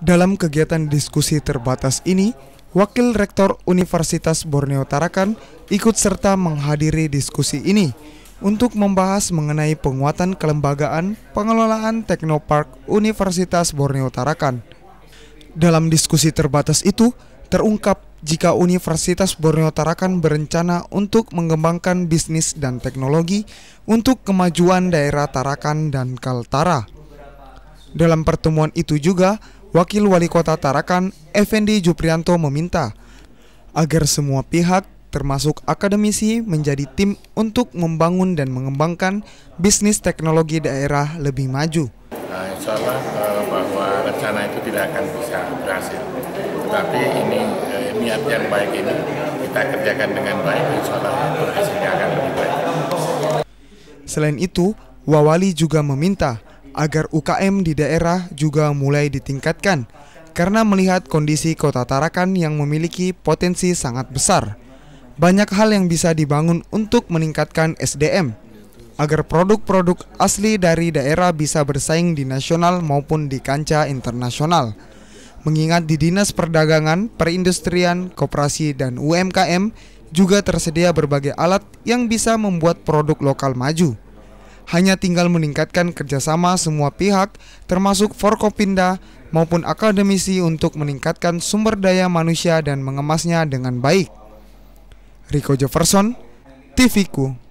Dalam kegiatan diskusi terbatas ini, Wakil Rektor Universitas Borneo Tarakan ikut serta menghadiri diskusi ini untuk membahas mengenai penguatan kelembagaan pengelolaan Teknopark Universitas Borneo Tarakan. Dalam diskusi terbatas itu, terungkap jika Universitas Borneo Tarakan berencana untuk mengembangkan bisnis dan teknologi untuk kemajuan daerah Tarakan dan Kaltara. Dalam pertemuan itu juga, Wakil Wali Kota Tarakan, Effendi Juprianto meminta agar semua pihak termasuk akademisi menjadi tim untuk membangun dan mengembangkan bisnis teknologi daerah lebih maju. Nah, insya Allah eh, bahwa rencana itu tidak akan bisa berhasil. Tetapi ini eh, niat yang baik ini kita kerjakan dengan baik, insya Allah hasilnya akan lebih baik. Selain itu, Wawali juga meminta agar UKM di daerah juga mulai ditingkatkan karena melihat kondisi kota Tarakan yang memiliki potensi sangat besar. Banyak hal yang bisa dibangun untuk meningkatkan SDM agar produk-produk asli dari daerah bisa bersaing di nasional maupun di kancah internasional mengingat di Dinas Perdagangan, Perindustrian, Koperasi, dan UMKM juga tersedia berbagai alat yang bisa membuat produk lokal maju hanya tinggal meningkatkan kerjasama semua pihak termasuk Forkopinda maupun akademisi untuk meningkatkan sumber daya manusia dan mengemasnya dengan baik. Rico Jefferson, TVku.